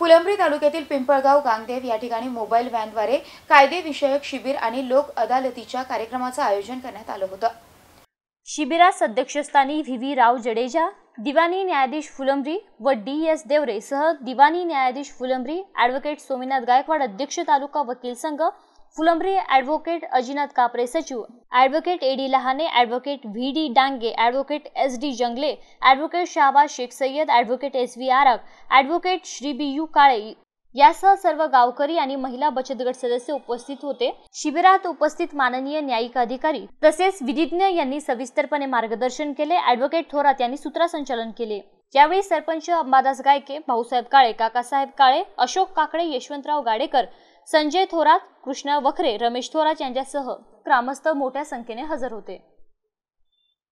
फुलंब्री तालुक्यातील पिंपळगाव गांगदेव या ठिकाणी मोबाईल व्हॅनद्वारे कायदेविषयक शिबिर आणि लोक अदालतीच्या कार्यक्रमाचं आयोजन करण्यात आलं होतं शिबिरास अध्यक्षस्थानी व्ही व्ही राव जडेजा दिवाणी न्यायाधीश फुलंब्री व डी एस देवरे सह दिवाणी न्यायाधीश फुलंब्री ॲडव्होकेट सोमीनाथ गायकवाड अध्यक्ष तालुका वकील संघ फुलंब्री ॲडव्होकेट अजिनाथ कापरे सचिव advocate A D Lahane advocate V D Dange advocate S D Jangle advocate Shahbaz Shaikh Sayyad advocate S V Arak advocate B U Kale यासह सर्व गावकरी आणि महिला बचत गट सदस्य उपस्थित होते शिबिरात उपस्थित माननीय न्यायिक अधिकारी तसेच विधिज्ञ यांनी सविस्तरपणे मार्गदर्शन केले ॲडव्होकेट थोरात यांनी सूत्रसंचालन केले यावेळी सरपंच अंबादास गायके भाऊसाहेब काळे काकासाहेब काळे अशोक काकडे यशवंतराव गाडेकर संजय थोरात कृष्णा वखरे रमेश थोरात यांच्यासह ग्रामस्थ मोठ्या संख्येने हजर होते